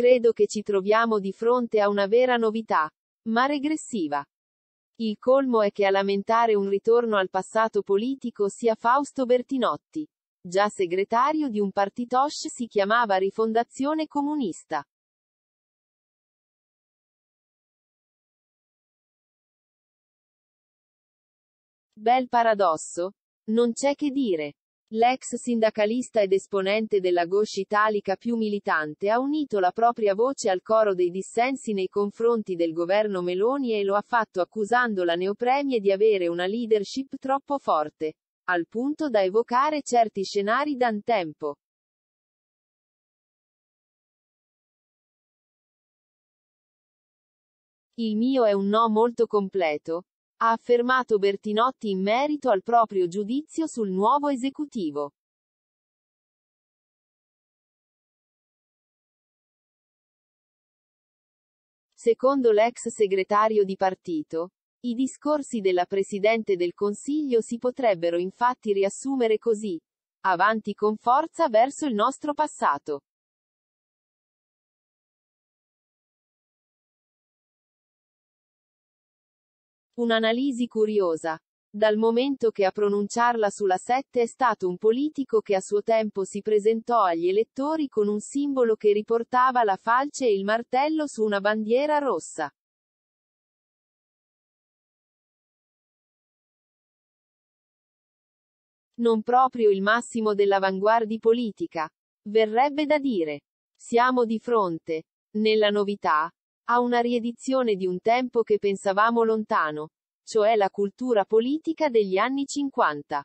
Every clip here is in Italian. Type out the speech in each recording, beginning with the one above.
credo che ci troviamo di fronte a una vera novità, ma regressiva. Il colmo è che a lamentare un ritorno al passato politico sia Fausto Bertinotti. Già segretario di un partitosh si chiamava Rifondazione Comunista. Bel paradosso? Non c'è che dire. L'ex sindacalista ed esponente della Gauche italica più militante ha unito la propria voce al coro dei dissensi nei confronti del governo Meloni e lo ha fatto accusando la neopremie di avere una leadership troppo forte, al punto da evocare certi scenari d'antempo. Il mio è un no molto completo, ha affermato Bertinotti in merito al proprio giudizio sul nuovo esecutivo. Secondo l'ex segretario di partito, i discorsi della Presidente del Consiglio si potrebbero infatti riassumere così. Avanti con forza verso il nostro passato. Un'analisi curiosa. Dal momento che a pronunciarla sulla 7 è stato un politico che a suo tempo si presentò agli elettori con un simbolo che riportava la falce e il martello su una bandiera rossa. non proprio il massimo dell'avanguardia politica. Verrebbe da dire. Siamo di fronte, nella novità, a una riedizione di un tempo che pensavamo lontano, cioè la cultura politica degli anni 50.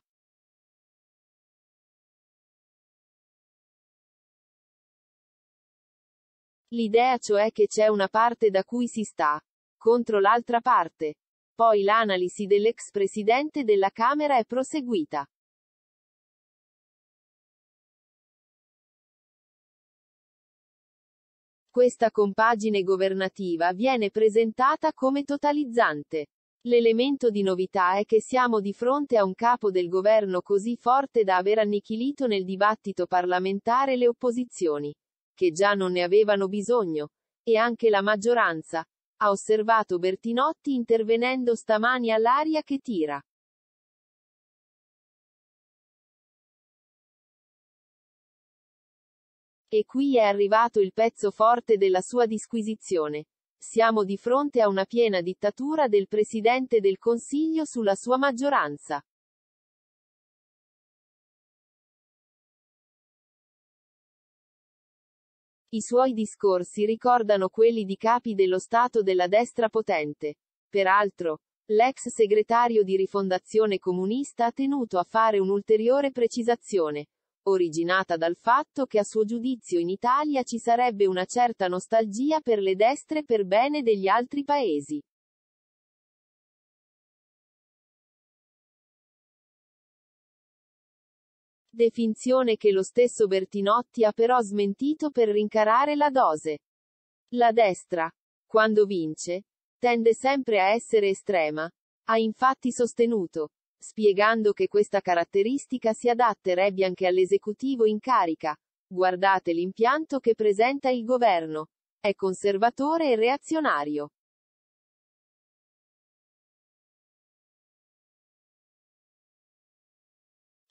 L'idea cioè che c'è una parte da cui si sta contro l'altra parte. Poi l'analisi dell'ex presidente della Camera è proseguita. Questa compagine governativa viene presentata come totalizzante. L'elemento di novità è che siamo di fronte a un capo del governo così forte da aver annichilito nel dibattito parlamentare le opposizioni, che già non ne avevano bisogno, e anche la maggioranza, ha osservato Bertinotti intervenendo stamani all'aria che tira. E qui è arrivato il pezzo forte della sua disquisizione. Siamo di fronte a una piena dittatura del Presidente del Consiglio sulla sua maggioranza. I suoi discorsi ricordano quelli di capi dello Stato della destra potente. Peraltro, l'ex segretario di rifondazione comunista ha tenuto a fare un'ulteriore precisazione originata dal fatto che a suo giudizio in Italia ci sarebbe una certa nostalgia per le destre per bene degli altri paesi. Definizione che lo stesso Bertinotti ha però smentito per rincarare la dose. La destra, quando vince, tende sempre a essere estrema. Ha infatti sostenuto spiegando che questa caratteristica si adatterebbe anche all'esecutivo in carica. Guardate l'impianto che presenta il governo. È conservatore e reazionario.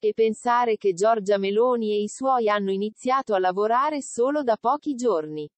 E pensare che Giorgia Meloni e i suoi hanno iniziato a lavorare solo da pochi giorni.